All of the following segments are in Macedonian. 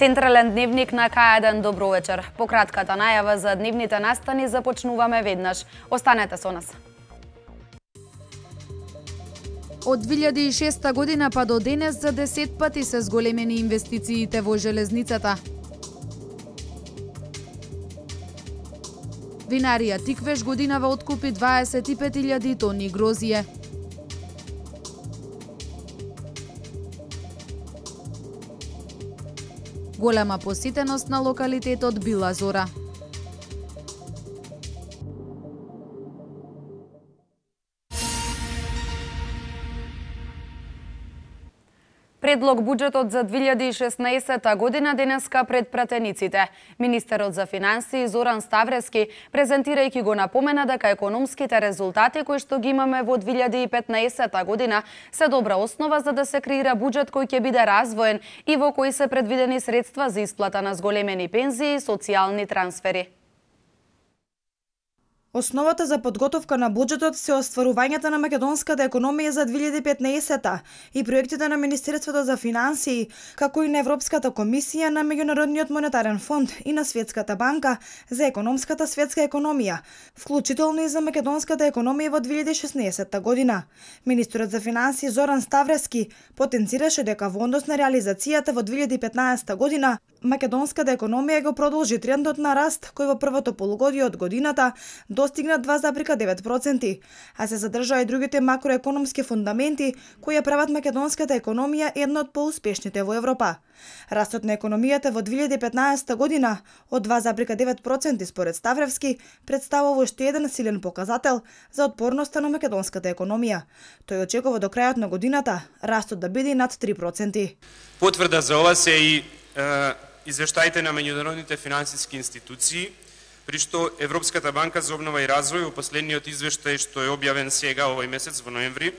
Централен дневник на к добро вечер. Пократката најава за дневните настани започнуваме веднаш. Останете со нас. Од 2006 година па до денес за 10 пати се зголемени инвестициите во железницата. Винарија Тиквеш годинава откупи 25.000 тони грозие. Голема посетеност на локалитетот била зора. предлог буџетот за 2016 година денеска пред пратениците. Министерот за финансии Зоран Ставрески, презентирајќи го напомена дека економските резултати кои што ги имаме во 2015 година се добра основа за да се креира буџет кој ќе биде развоен и во кој се предвидени средства за исплата на зголемени пензии и социјални трансфери. Основата за подготовка на буџетот се остварувањето на македонската економија за 2015-та и проектите на Министерството за финансии, како и на Европската комисија на Меѓународниот монетарен фонд и на Светската банка за економската светска економија, вклучително и за македонската економија во 2016 година. Министерот за финансии Зоран Ставрески потенцираше дека во однос на реализацијата во 2015 година Македонската економија го продолжи трендот на раст, кој во првото полугодие од годината достигна 2,9%, а се задржаа и другите макроекономски фундаменти кои ја прават македонската економија една од поуспешните во Европа. Растот на економијата во 2015 година од 2,9% според Ставревски представува уште еден силен показател за отпорноста на македонската економија. Тој очекува до крајот на годината растот да биде над 3%. Потврда за ова се и извештаите на меѓународните финансиски институции, при што Европската банка за обнова и развој во последниот извештај што е објавен сега овој месец во ноември,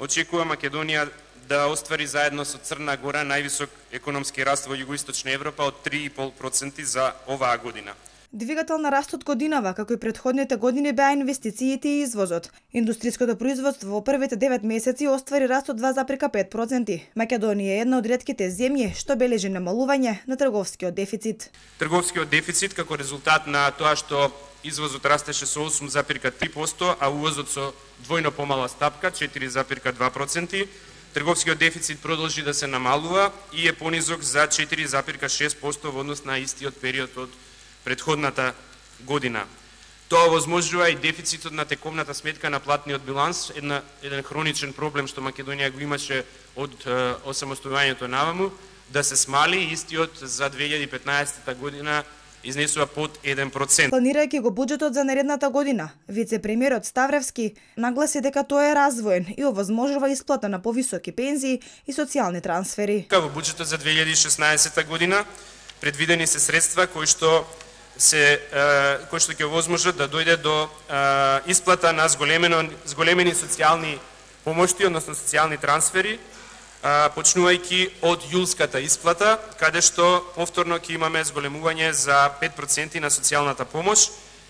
очекува Македонија да оствари заедно со Црна Гора највисок економски раст во југоисточна Европа од 3,5% за оваа година. Двигател на растот годинава, како и предходните години беа инвестициите и извозот. Индустријското производство во првите 9 месеци оствари раст од 2,5%. Македонија е една од ретките земји што бележи намалување на трговскиот дефицит. Трговскиот дефицит како резултат на тоа што извозот растеше со 8,3%, а увозот со двојно помала стапка 4,2%, Трговскиот дефицит продолжи да се намалува и е понизок за 4,6% во однос на истиот период од предходната година. Тоа возможува и дефицитот на тековната сметка на платниот биланс, една, еден хроничен проблем што Македонија го имаше од осамостојувањето на АВМУ, да се смали истиот за 2015 година изнесува под 1%. Планирајќи го буџетот за наредната година, вице-премиерот Ставревски нагласи дека тоа е развоен и овозможува исплата на повисоки пензии и социјални трансфери. Во буџетот за 2016 година предвидени се средства кои што се кои што ќе возможат да дојде до исплата на зголемено зголемени социјални помошти, односно социјални трансфери, почнувајќи од јулската исплата, каде што повторно ќе имаме зголемување за 5% на социјалната помош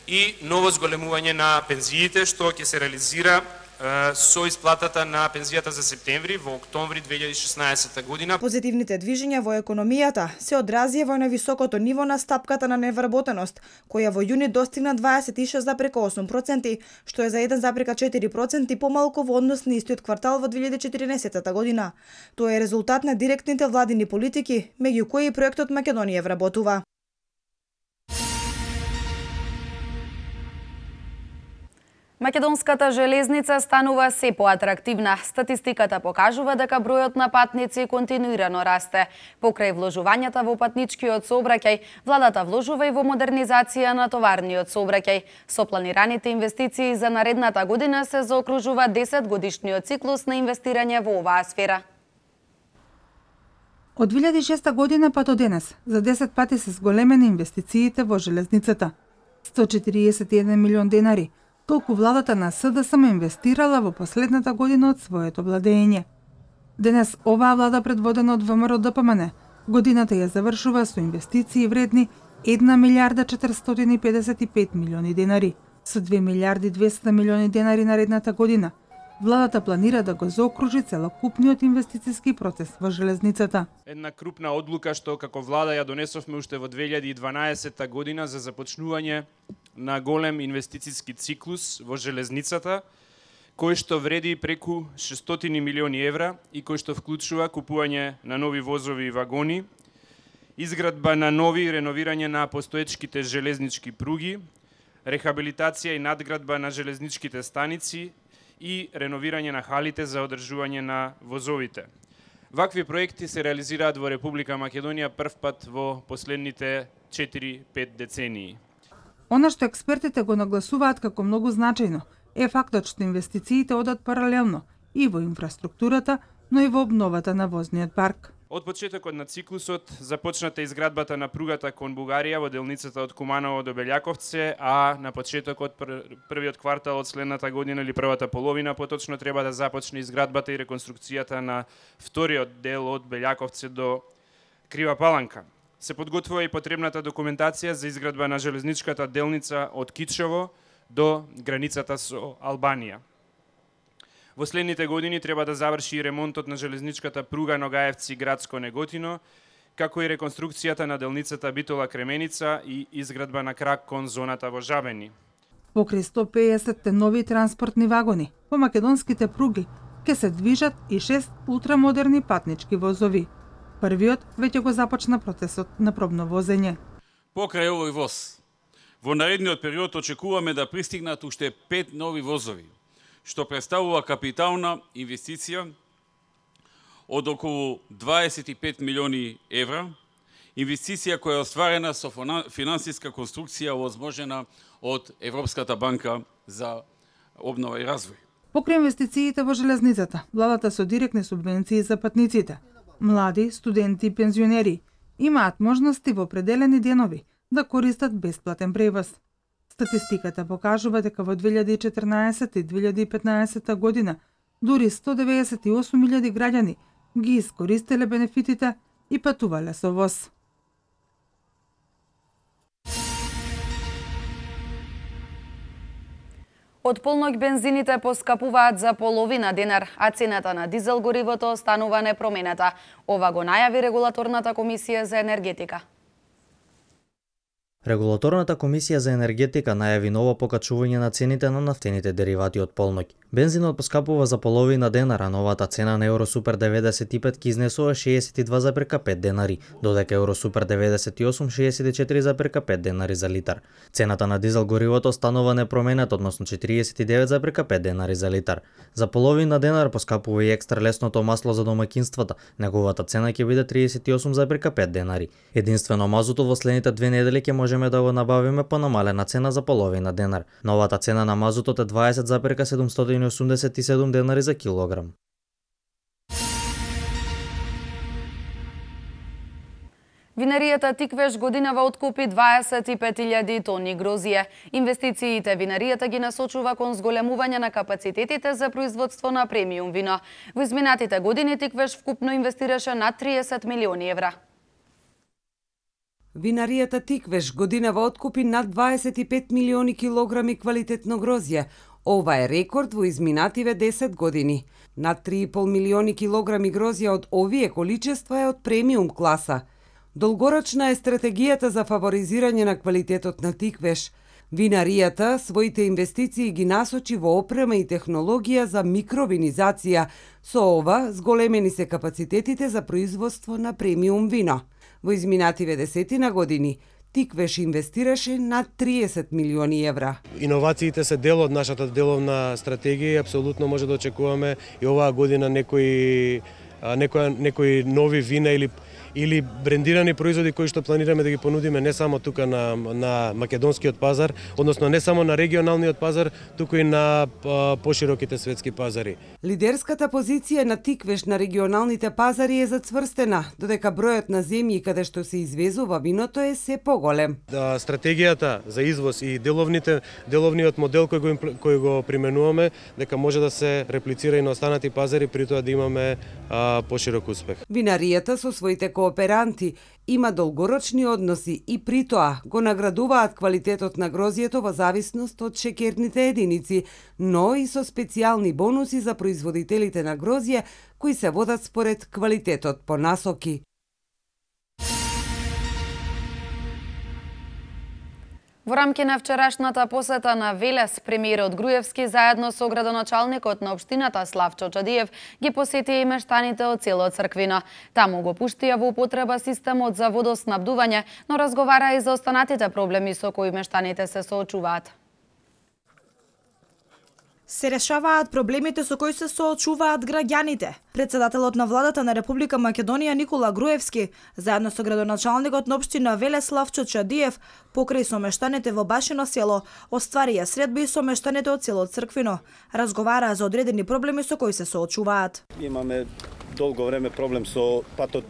и ново зголемување на пензиите, што ќе се реализира со исплатата на пензијата за септември во октомври 2016 година. Позитивните движења во економијата се одразија во највисокото ниво на стапката на невработеност, која во јуни достигна 26,8%, што е за 1,4% помалку во однос на истиот квартал во 2014 година. Тоа е резултат на директните владини политики, меѓу кои и проектот Македонија вработува. Македонската железница станува се поатрактивна. Статистиката покажува дека бројот на патници континуирано расте. Покрај вложувањата во патничкиот сообраќај, владата вложува и во модернизација на товарниот сообраќај. Со планираните инвестиции за наредната година се заокружува 10 годишниот циклус на инвестирање во оваа сфера. Од 2006 година па до денес, за 10 пати се зголемени инвестициите во железницата. 141 милион денари – колку владата на СДСМ инвестирала во последната година од своето владење. Денес оваа влада предводена од ВМРО ДПМН годината ја завршува со инвестиции вредни 1 милиарда 455 милиони денари, со 2 милиарди 200 милиони денари наредната година – владата планира да го заокружи целокупниот инвестициски процес во железницата. Една крупна одлука што како влада ја донесовме уште во 2012 година за започнување на голем инвестициски циклус во железницата, кој што вреди преку 600 милиони евра и кој што вклучува купување на нови возови и вагони, изградба на нови и реновирање на постоечките железнички пруги, рехабилитација и надградба на железничките станици, и реновирање на халите за одржување на возовите. Вакви проекти се реализираат во Република Македонија првпат во последните 4-5 децении. Оно што експертите го нагласуваат како многу значајно е фактот што инвестициите одат паралелно и во инфраструктурата, но и во обновата на возниот парк. Од почетокот на циклусот започната изградбата на пругата кон Бугарија во делницата од Куманово до Белјаковце, а на почетокот пр првиот квартал од следната година или првата половина поточно треба да започне изградбата и реконструкцијата на вториот дел од Белјаковце до Крива Паланка. Се подготвува и потребната документација за изградба на железничката делница од Кичево до границата со Албанија. Во следните години треба да заврши и ремонтот на железничката пруга Ногаевци градско Неготино, како и реконструкцијата на делницата Битола Кременица и изградба на крак кон зоната во Жабени. Покрај 150 нови транспортни вагони по македонските пруги ќе се движат и 6 ултрамодерни патнички возови. Првиот веќе го започна процесот на пробно возење. Покрај овој воз, во наредниот период очекуваме да пристигнат уште 5 нови возови, што представува капитална инвестиција од околу 25 милиони евра, инвестиција која е остварена со финансиска конструкција возможена од Европската банка за обнова и развој. Покрај инвестициите во железницата, владата со директни субвенции за патниците, млади, студенти и пензионери имаат можности во определени денови да користат бесплатен превоз. Статистиката покажува дека во 2014 и 2015 година дури 198.000 граѓани ги искористиле бенефитите и патувале со воз. Од полнок бензините поскапуваат за половина денар, а цената на дизел горивото останува непромената. Ова го најави регулаторната комисија за енергетика. Регулаторната комисија за енергетика најави ново покачување на цените на нафтените деривати од полноќ. Бензинот поскапува за половина денара, новата цена на Евросупер 95 ки изнесува 62,5 денари, додека Евросупер 98 64,5 денари за литар. Цената на дизел горивото станува непроменет, односно 49,5 денари за литар. За половина денар поскапува и екстра лесното масло за домакинствата, неговата цена ќе биде 38,5 денари. Единствено мазото во следните две недели ќе може можеме да го набавиме по намалена цена за половина денар. Новата цена на мазутот е 20,787 денари за килограм. Винаријата Тиквеш годинава откупи 25.000 тони грозије. Инвестициите винаријата ги насочува кон зголемување на капацитетите за производство на премиум вино. Во изминатите години Тиквеш вкупно инвестираше над 30 милиони евра. Винаријата Тиквеш во откупи над 25 милиони килограми квалитетно грозје. Ова е рекорд во изминативе 10 години. Над 3,5 милиони килограми грозје од овие количества е од премиум класа. Долгорачна е стратегијата за фаворизирање на квалитетот на тиквеш. Винаријата своите инвестиции ги насочи во опрема и технологија за микровинизација, со ова зголемени се капацитетите за производство на премиум вино. Во изминативе десетина години, Тиквеш инвестираше над 30 милиони евра. Иновациите се дел од нашата деловна стратегија и апсолутно може да очекуваме и оваа година некои некои некои нови вина или или брендирани производи кои што планираме да ги понудиме не само тука на, на македонскиот пазар, односно не само на регионалниот пазар, туку и на пошироките светски пазари. Лидерската позиција на Тиквеш на регионалните пазари е зацврстена, додека бројот на земји каде што се извезува виното е се поголем. Да, стратегијата за извоз и деловните деловниот модел кој го кој го применуваме, дека може да се реплицира и на останати пазари, при тоа да имаме а, поширок успех. Винаријата со своите кооперанти, има долгорочни односи и при тоа го наградуваат квалитетот на грозието во зависност од шекерните единици, но и со специјални бонуси за производителите на грозје кои се водат според квалитетот по насоки. Во рамки на вчерашната посета на Велес, премиерот Груевски заедно со градоначалникот на општината Славчо Чадиев ги посети и мештаните од цело Црквина. Таму го пуштија во употреба системот за водоснабдување, но разговара и за останатите проблеми со кои мештаните се соочуваат се решаваат проблемите со кои се соочуваат граѓаните. Председателот на владата на Република Македонија Никола Груевски, заедно со градоначалникот на општина Веле Славчо Чадиев, покрај сомештаните во Башино село, остварија средби со мештаните од село Црквино. Разговараа за одредени проблеми со кои се соочуваат. Имаме долго време проблем со патот,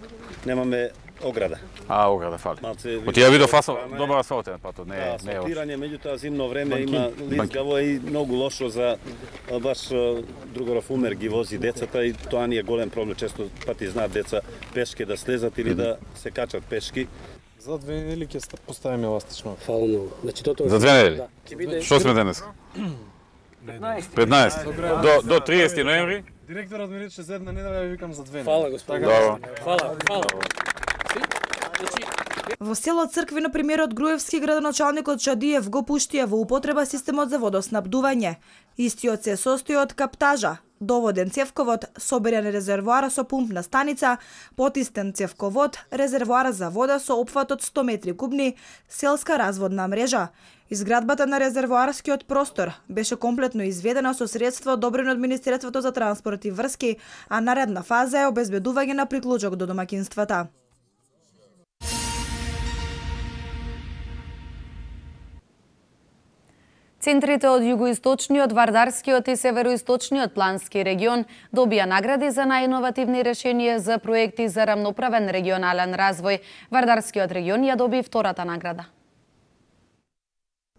немаме ограда. А, ограда, фали. Малце, Оти ја видов асфал, добар асфалтен пат, не, да, не е. Асфалтирање, меѓутоа зимно време Банкин. има лизгаво и многу лошо за баш другоров умер ги вози децата и тоа ни е голем проблем, често пати знаат деца пешке да слезат или mm -hmm. да се качат пешки. За две недели ќе поставиме еластично. Фала многу. Значи тоа За две недели. Да. Што сме денес? 15. 15. Да. До, до 30 ноември. Директорот ми рече за една неделја, викам за две. Фала, господин. Така, Добро. Фала, фала. Значи, во село Црквино од Груевски градоначалникот Чадиев го пуштија во употреба системот за водоснабдување. Истиот се состои од каптажа, доводен цевковод, соберен резервоар со пумпна станица, потистен цевковод, резервоар за вода со од 100 метри кубни, селска разводна мрежа. Изградбата на резервоарскиот простор беше комплетно изведена со средства одобрени од Министерството за транспорт и врски, а наредна фаза е обезбедување на приклучок до домакинствата. Центрите од југоисточниот, Вардарскиот и североисточниот плански регион добија награди за најиновативни решенија за проекти за рамноправен регионален развој. Вардарскиот регион ја доби втората награда.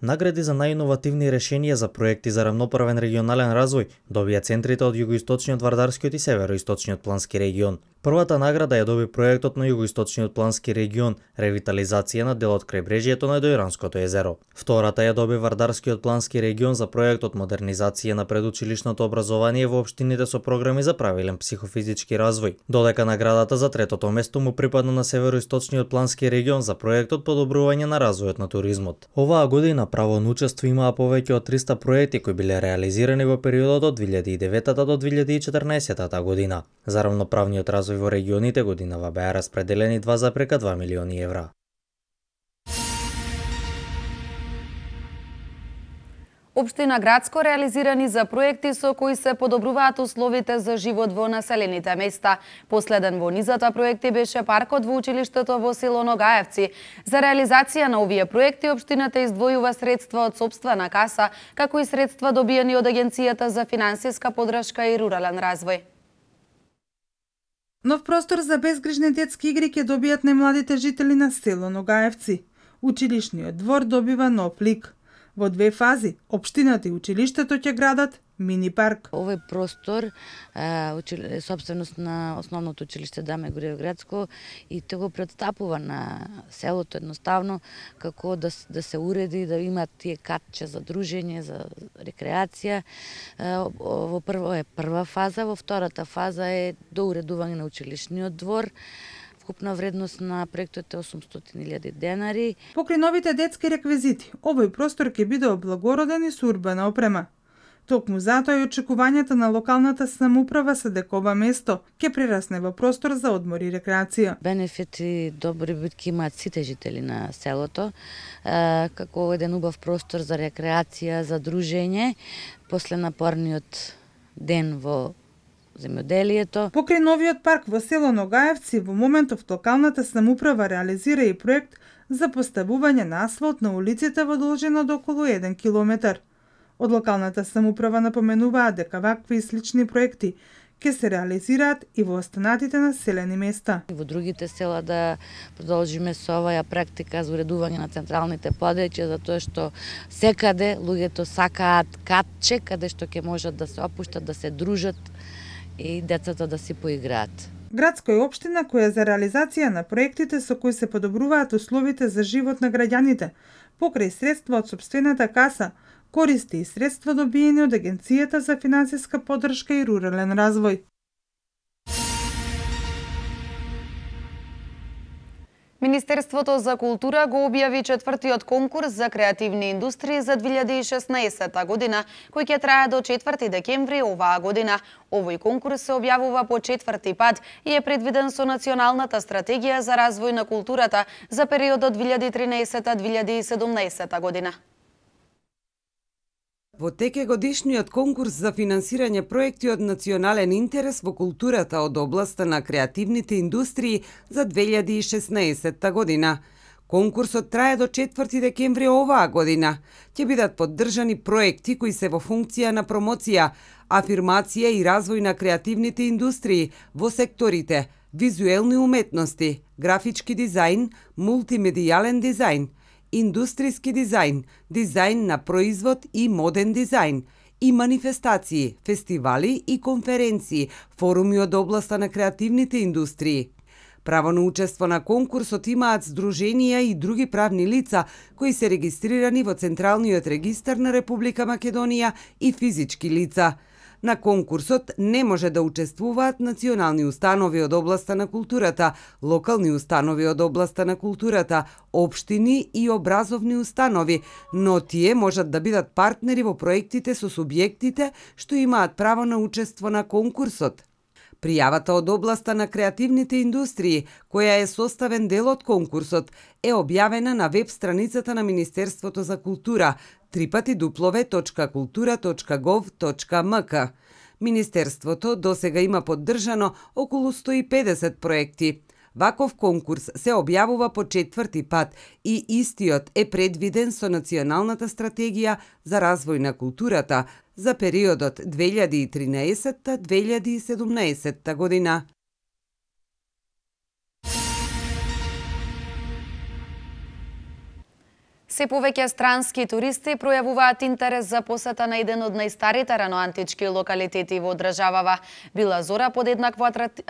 Награди за најиновативни решенија за проекти за рамноправен регионален развој добија центрите од југоисточниот, Вардарскиот и североисточниот плански регион. Првата награда ја доби проектот на југоисточниот плански регион ревитализација на делот крај брежието на Дојранското езеро. Втората ја доби Вардарскиот плански регион за проектот модернизација на предучилишното образование во општините со програми за правилен психофизички развој. Додека наградата за третото место му припадна на североисточниот плански регион за проектот подобрување на развојот на туризмот. Оваа година право на учество имаа повеќе од 300 проекти кои биле реализирани во периодот од 2009 до 2014 година. За равноправниот развој развој во регионите годинава беа распределени 2,2 милиони евра. Обштина Градско реализирани за проекти со кои се подобруваат условите за живот во населените места. Последен во низата проекти беше паркот во училиштето во село Ногаевци. За реализација на овие проекти обштината издвојува средства од собствена каса, како и средства добиени од Агенцијата за финансиска подршка и рурален развој. Нов простор за безгрижни детски игри ќе добијат најмладите жители на село Ногаевци. Училишниот двор добива нов лик. Во две фази, обштината и училиштето ќе градат мини парк. Овој простор е учили, собственост на основното училиште Даме Гуревградско и тоа го претстапува на селото едноставно како да, да се уреди, да има тие катче за дружење, за рекреација. Во прво е прва фаза, во втората фаза е до уредување на училишниот двор вкупна вредност на проектот е 800.000 денари. Покрај новите детски реквизити, овој простор ќе биде облагороден и со урбана опрема. Токму затоа и очекувањата на локалната самоуправа се дека ова место ќе прерасне во простор за одмор и рекреација. Бенефити добри битки имаат сите жители на селото, како еден убав простор за рекреација, за дружење, после напорниот ден во земјоделието. Покрај новиот парк во село Ногаевци, во моментов локалната самоуправа реализира и проект за поставување на асфалт на улиците во должина од околу 1 километар. Од локалната самуправа напоменуваат дека вакви и слични проекти ќе се реализираат и во останатите населени места. Во другите села да продолжиме со оваа практика за уредување на централните за затоа што секаде луѓето сакаат катче каде што ќе можат да се опуштат, да се дружат и децата да си поиграат. Градска општина која за реализација на проектите со кои се подобруваат условите за живот на граѓаните, покрај средства од собствената каса, користи и средства добиени од Агенцијата за финансиска поддршка и рурален развој. Министерството за култура го објави четвртиот конкурс за креативни индустрии за 2016 година, кој ќе трае до 4 декември оваа година. Овој конкурс се објавува по четврти пат и е предвиден со Националната стратегија за развој на културата за периодот 2013-2017 година. Во теке годишниот конкурс за финансирање проекти од национален интерес во културата од областа на креативните индустрии за 2016 година. Конкурсот трае до 4 декември оваа година. Ќе бидат поддржани проекти кои се во функција на промоција, афирмација и развој на креативните индустрии во секторите визуелни уметности, графички дизајн, мултимедијален дизајн – индустријски дизајн, дизајн на производ и моден дизајн, и манифестации, фестивали и конференции, форуми од областа на креативните индустрии. Право на учество на конкурсот имаат сдруженија и други правни лица кои се регистрирани во Централниот регистар на Република Македонија и физички лица – На конкурсот не може да учествуваат национални установи од областа на културата, локални установи од областа на културата, обштини и образовни установи, но тие можат да бидат партнери во проектите со субјектите што имаат право на учество на конкурсот. Пријавата од областа на креативните индустрии, која е составен дел од конкурсот, е објавена на веб страницата на Министерството за култура www.kultura.gov.mk. Министерството до сега има поддржано околу 150 проекти. Ваков конкурс се објавува по четврти пат и истиот е предвиден со Националната стратегија за развој на културата за периодот 2013-2017 година. Се повеќе странски туристи пројавуваат интерес за посета на еден од најстарите раноантички локалитети во државава. Била зора подеднакво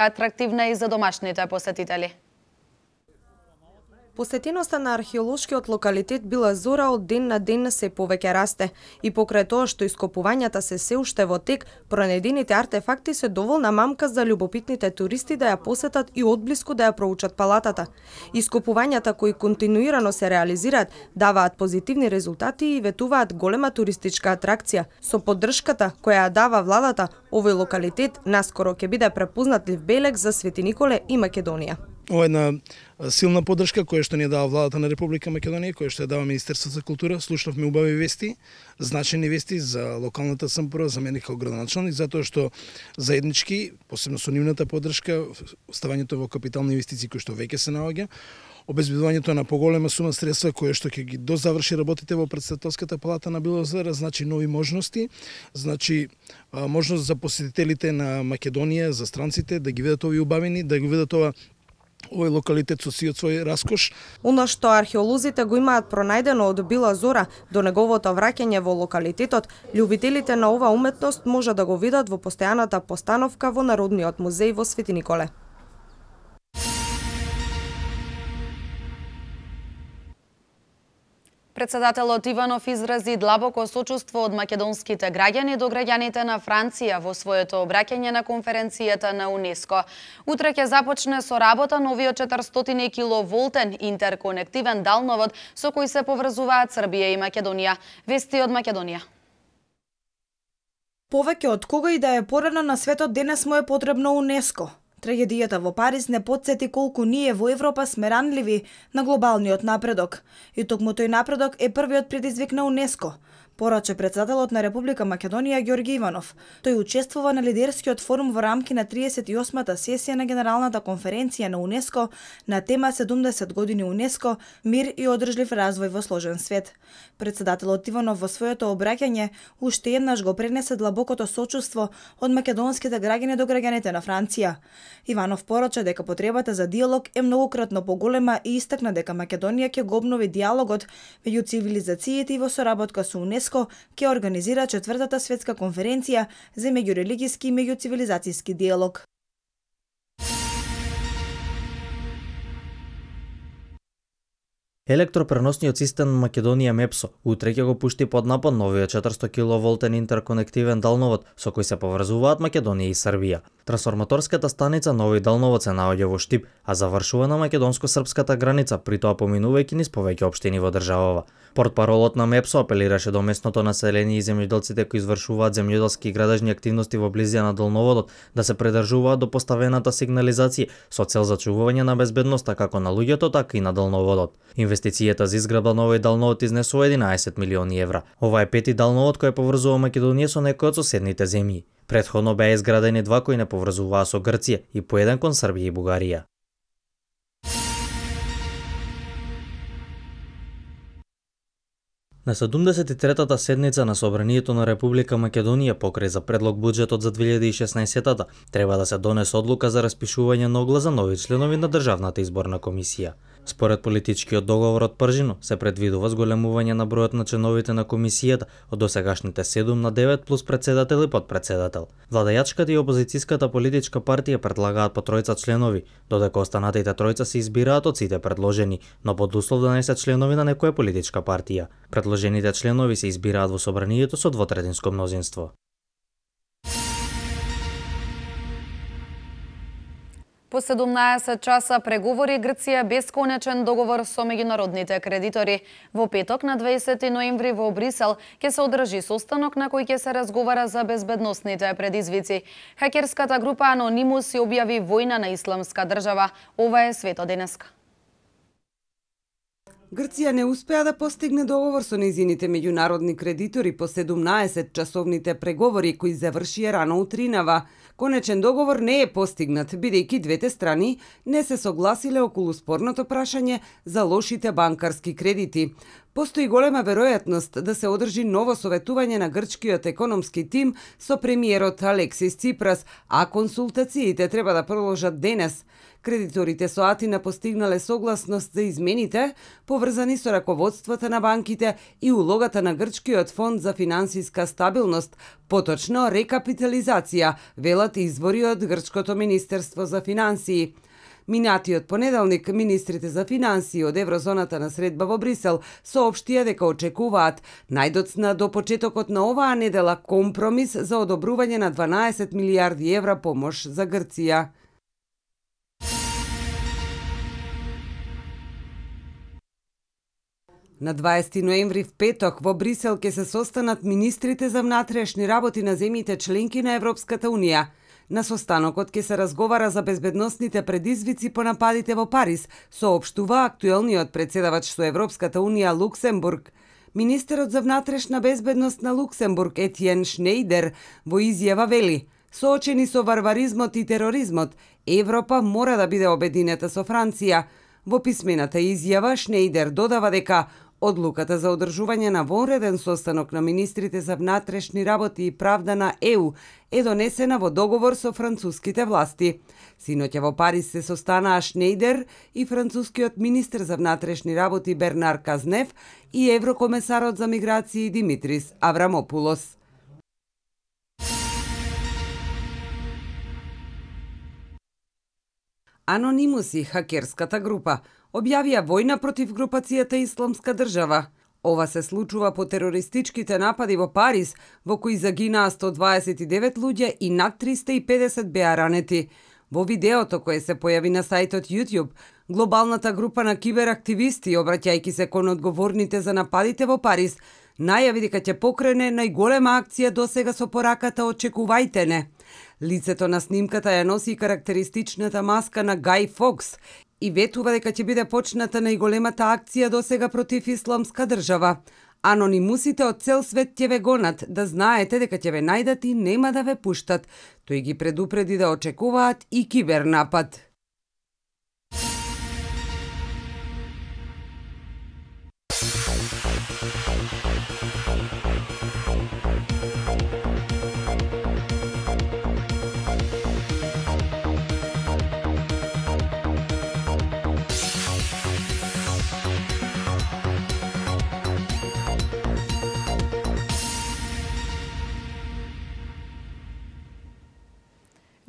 атрактивна и за домашните посетители. Посетеноста на археолошкиот локалитет Била Зора од ден на ден се повеќе расте и покрај тоа што ископувањата се се уште во тек, пронедените артефакти се доволна мамка за љубопитните туристи да ја посетат и одблиску да ја проучат палатата. Ископувањата кои континуирано се реализираат даваат позитивни резултати и ветуваат голема туристичка атракција. Со поддршката која ја дава владата, овој локалитет наскоро ќе биде препознатлив белег за Свети Николе и Македонија ова е една силна поддршка која што ни е дава владата на Република Македонија, која што ја дава Министерството за култура. Слушнавме убави вести, значени вести за локалната самоуправа, за мене како градоначалник, затоа што заеднички, посебно со нивната поддршка, ставањето во капитални инвестиции кои што веќе се наоѓа, обезбедувањето на поголема сума средства која што ќе ги дозаврши работите во председателската палата на Билозар, значи нови можности, значи можност за посетителите на Македонија, за странците да ги видат овие убавини, да ги видат ова Овој локалитет со сиот свој раскош. Оно што археолозите го имаат пронајдено од Била Зора до неговото враќање во локалитетот, љубителите на ова уметност може да го видат во постојаната постановка во Народниот музеј во Свети Николе. Председателот Иванов изрази длабоко сочувство од македонските граѓани до граѓаните на Франција во своето обраќање на конференцијата на УНЕСКО. Утре ќе започне со работа новиот 400 киловолтен интерконективен далновод со кој се поврзуваат Србија и Македонија. Вести од Македонија. Повеќе од кога и да е порано на светот денес му е потребно УНЕСКО, Трагедијата во Париз не подсети колку ние во Европа сме ранливи на глобалниот напредок. И токму тој напредок е првиот предизвик на УНЕСКО, пораче председателот на Република Македонија Ѓорги Иванов. Тој учествува на лидерскиот форум во рамки на 38-та сесија на Генералната конференција на УНЕСКО на тема 70 години УНЕСКО, мир и одржлив развој во сложен свет. Председателот Иванов во своето обраќање уште еднаш го пренесе длабокото сочувство од македонските граѓани до граѓаните на Франција. Иванов порача дека потребата за диалог е многукратно поголема и истакна дека Македонија ќе го обнови диалогот меѓу цивилизациите и во соработка со УНЕСКО ЮНЕСКО ќе организира четвртата светска конференција за меѓурелигиски и меѓуцивилизацијски диалог. Електропреносниот систем Македонија МЕПСО утре ќе го пушти под напад новиот 400 киловолтен интерконективен далновод со кој се поврзуваат Македонија и Србија. Трансформаторската станица Нови Далново се наоѓа во Штип, а завршува на македонско-српската граница, при тоа поминувајќи низ повеќе општини во државава. Портпаролот на МЕПСО апелираше до местното население и земјоделците кои извршуваат земјоделски и градажни активности во близина на долноводот да се придржуваат до поставената сигнализација со цел зачувување на безбедноста како на луѓето, така и на долноводот. Инвестицијата за изградба на овој долновод изнесува 11 милиони евра. Ова е пети долновод кој поврзува Македонија со некој од соседните земји. Предходно беа изградени два кои не поврзуваа со Грција и по еден кон Србија и Бугарија. На 73-та седница на Собранието на Република Македонија покрај за предлог буџетот за 2016-та треба да се донесе одлука за распишување на оглас за нови членови на Државната изборна комисија. Според политичкиот договор од Пржино се предвидува зголемување на бројот на членовите на комисијата од досегашните 7 на 9 плюс председател и подпредседател. Владајачката и опозицијската политичка партија предлагаат по тројца членови, додека останатите тројца се избираат од сите предложени, но под услов да не се членови на некоја политичка партија. Предложените членови се избираат во собранието со двотретинско мнозинство. По 17 часа преговори Грција бесконечен договор со меѓународните кредитори. Во петок на 20 ноември во Брисел ќе се одржи состанок на кој ќе се разговара за безбедносните предизвици. Хакерската група Anonymous ја објави војна на исламска држава. Ова е свето денеска. Грција не успеа да постигне договор со низините меѓународни кредитори по 17 часовните преговори кои завршија рано утринава. Конечен договор не е постигнат, бидејќи двете страни не се согласиле околу спорното прашање за лошите банкарски кредити. Постои голема веројатност да се одржи ново советување на грчкиот економски тим со премиерот Алексис Ципрас, а консултациите треба да продолжат денес. Кредиторите со Атина постигнале согласност за измените, поврзани со раководствата на банките и улогата на Грчкиот фонд за финансиска стабилност, поточно рекапитализација, велат извори од Грчкото Министерство за финансии. Минатиот понеделник, министрите за финансии од Еврозоната на средба во Брисел соопштија дека очекуваат најдоцна до почетокот на оваа недела компромис за одобрување на 12 милијарди евра помош за Грција. На 20 ноември в петок во Брисел ќе се состанат министрите за внатрешни работи на земјите членки на Европската Унија. На состанокот ќе се разговара за безбедносните предизвици по нападите во Париз, сообштува актуелниот председавач со Европската Унија Луксембург. Министерот за внатрешна безбедност на Луксембург Етиен Шнейдер во изјава вели – Соочени со варваризмот и тероризмот, Европа мора да биде обединета со Франција. Во писмената изјава Шнейдер додава дека Одлуката за одржување на вонреден состанок на министрите за внатрешни работи и правда на ЕУ е донесена во договор со француските власти. Синоќа во Париз се состанаа Шнейдер и францускиот министр за внатрешни работи Бернар Казнев и еврокомесарот за миграција Димитрис Аврамопулос. Анонимус и хакерската група – објавија војна против групацијата Исламска држава. Ова се случува по терористичките напади во Париз, во кои загинаа 129 луѓе и над 350 беа ранети. Во видеото кое се појави на сајтот YouTube, глобалната група на киберактивисти, обраќајки се кон одговорните за нападите во Париз, најави дека ќе покрене најголема акција до сега со пораката «Очекувајте не». Лицето на снимката ја носи карактеристичната маска на Гај Фокс и ветува дека ќе биде почната најголемата акција до сега против исламска држава. Анонимусите од цел свет ќе ве гонат, да знаете дека ќе ве најдат и нема да ве пуштат. Тој ги предупреди да очекуваат и кибернапад.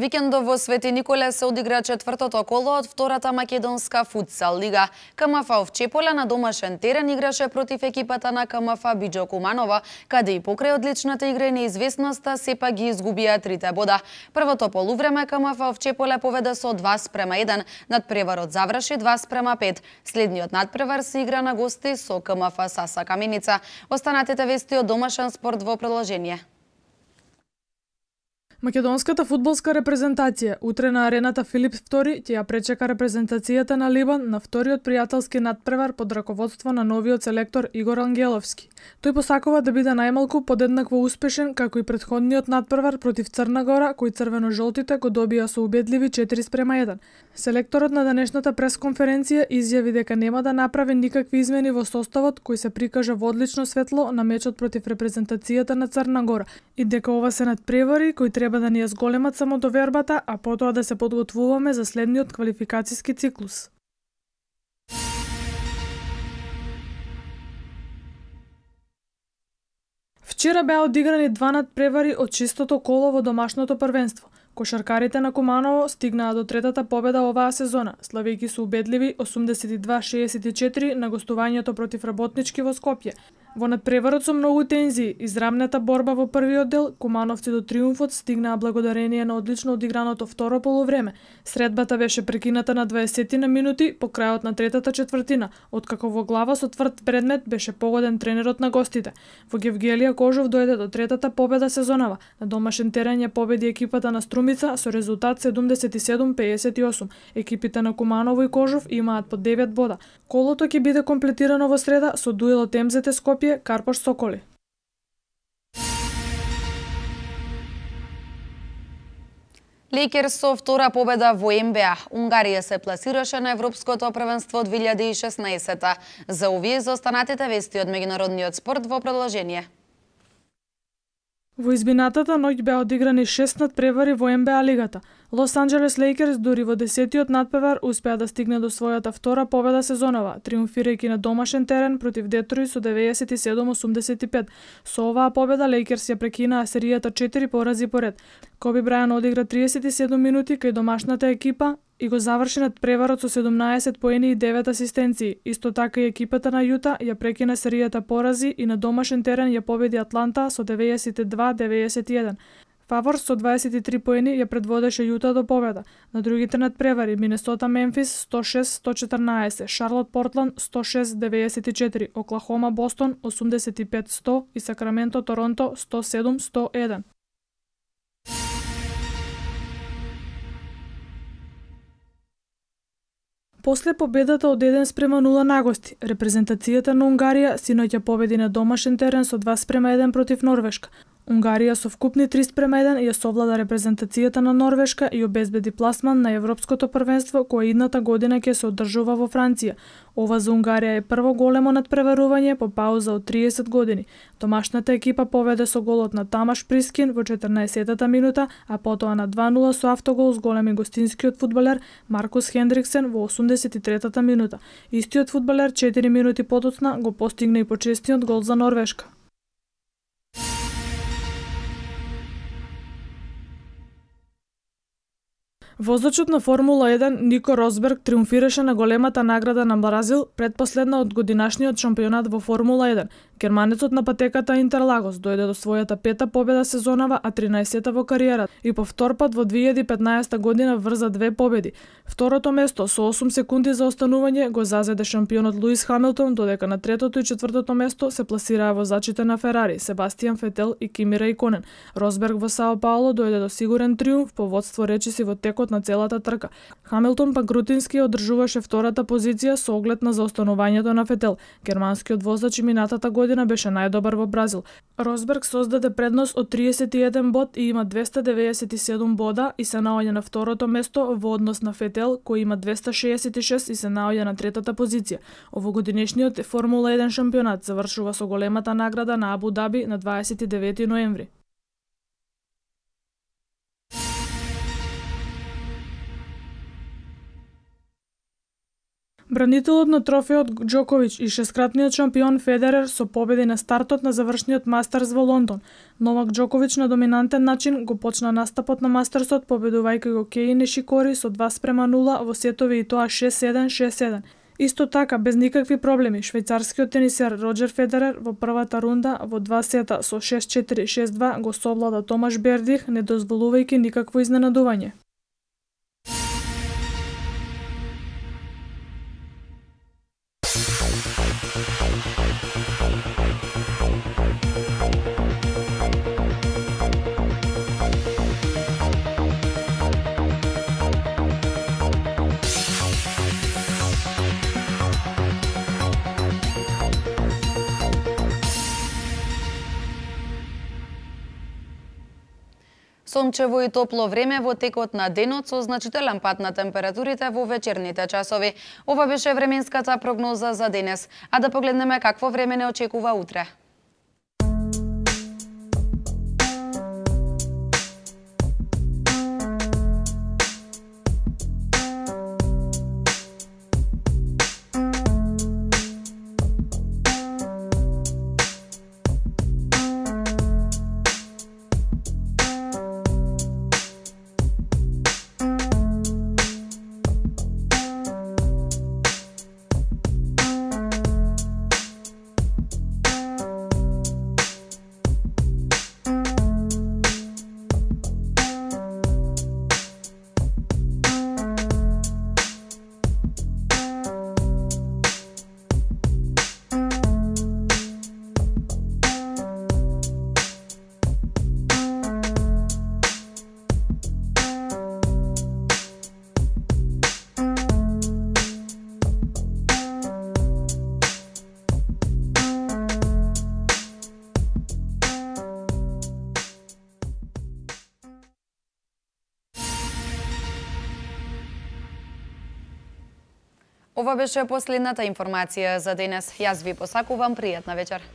Викендов во Свети Николе се одигра четвртото коло од втората македонска футсал лига. КМФ Овчеполе на домашен терен играше против екипата на КМФ Биджо Куманова, каде и покрај одличната игра и неизвестноста сепа ги изгубија трите бода. Првото полувреме КМФ Овчеполе поведе со 2 спрема 1, надпреварот заврши 2 спрема 5. Следниот надпревар се игра на гости со КМФ Саса Каменица. Останатите вести од домашен спорт во продолжение. Македонската фудбалска репрезентација утре на арената Филип II ќе ја пречека репрезентацијата на Либан на вториот пријателски надпревар под раководство на новиот селектор Игор Ангеловски. Тој посакува да биде најмалку подеднакво успешен како и претходниот надпревар против Црна Гора, кој црвено-жолтите го добија со убедливи 4 спрема 1. Селекторот на денешната пресконференција изјави дека нема да направи никакви измени во составот кој се прикажа во одлично светло на мечот против репрезентацијата на Црна Гора и дека ова се надпревари кои треба треба да ни ја зголемат само до вербата, а потоа да се подготвуваме за следниот квалификацијски циклус. Вчера беа одиграни два надпревари од чистото коло во домашното првенство. Кошаркарите на Куманово стигнаа до третата победа оваа сезона, славејќи се убедливи 82-64 на гостувањето против работнички во Скопје, Во надпреварот со многу тензи. израмната борба во првиот дел, Кумановци до триумфот стигнаа благодарение на одлично одиграното второ полувреме. Средбата беше прекината на 20 на минути по крајот на третата четвртина, откако во глава со тврд предмет беше погоден тренерот на гостите. Во Гевгелија Кожов дојде до третата победа сезонава. На домашен терен ја победи екипата на Струмица со резултат 77-58. Екипите на Куманово и Кожов имаат по 9 бода. Колото ќе биде комплетирано во среда со дуелот Емзете Скопје Скопје Карпош Соколи. Лекер со втора победа во МБА. Унгарија се пласираше на Европското првенство 2016 За овие останатите вести од меѓународниот спорт во продолжение. Во избинатата ноќ беа одиграни шест надпревари во НБА лигата. Лос Анджелес Лейкерс дури во десетиот надпревар успеа да стигне до својата втора победа сезонова, триумфирајќи на домашен терен против Детрои со 97-85. Со оваа победа Лейкерс ја прекинаа серијата 4 порази поред. Коби Брајан одигра 37 минути кај домашната екипа, и го заврши над преварот со 17 поени и 9 асистенции. Исто така и екипата на Јута ја прекина серијата порази и на домашен терен ја победи Атланта со 92-91. Фавор со 23 поени ја предводеше Јута до победа. На другите надпревари Минесота Мемфис 106-114, Шарлот Портланд 106-94, Оклахома Бостон 85-100 и Сакраменто Торонто 107-101. После победата од 1 спрема 0 гости, репрезентацијата на Унгарија синоќа победи на домашен терен со 2 спрема 1 против Норвешка, Унгарија со вкупни 3 спрема 1 ја совлада репрезентацијата на Норвешка и обезбеди пласман на Европското првенство кое идната година ќе се одржува во Франција. Ова за Унгарија е прво големо надпреварување по пауза од 30 години. Домашната екипа поведе со голот на Тамаш Прискин во 14 та минута, а потоа на 2-0 со автогол с големи гостинскиот фудбалер Маркус Хендриксен во 83 та минута. Истиот фудбалер 4 минути подоцна го постигна и почестниот гол за Норвешка. Возачот на Формула 1 Нико Росберг триумфираше на големата награда на Бразил предпоследна од годинашниот шампионат во Формула 1, Германецот на патеката Интерлагос дојде до својата пета победа сезонава, а 13-та во кариерата и по втор пат во 2015 година врза две победи. Второто место со 8 секунди за останување го зазеде шампионот Луис Хамилтон, додека на третото и четвртото место се пласираа во зачите на Ферари, Себастијан Фетел и Кими Рейконен. Росберг во Сао Пауло дојде до сигурен триумф по водство речиси во текот на целата трка. Хамилтон па грутински одржуваше втората позиција со оглед на заостанувањето на Фетел. Германскиот возач и минатата година година беше најдобар во Бразил. Росберг создаде преднос од 31 бод и има 297 бода и се наоѓа на второто место во однос на Фетел, кој има 266 и се наоѓа на третата позиција. Овогодинешниот Формула 1 шампионат завршува со големата награда на Абу Даби на 29 ноември. Бранителот на трофеот Джокович и шесткратниот шампион Федерер со победи на стартот на завршниот Мастерс во Лондон. Новак Джокович на доминантен начин го почна настапот на Мастерсот победувајќи го Кеј Нешикори со 2 спрема 0 во сетови и тоа 6 1 6-7. Исто така, без никакви проблеми, швейцарскиот тенисер Роджер Федерер во првата рунда во два сета со 6-4, 6-2 го совлада Томаш Бердих, не дозволувајќи никакво изненадување. Сончево и топло време во текот на денот со значителен пат на температурите во вечерните часови. Ова беше временската прогноза за денес. А да погледнеме какво време не очекува утре. Ова беше последната информација за денес. Јас ви посакувам пријатна вечер.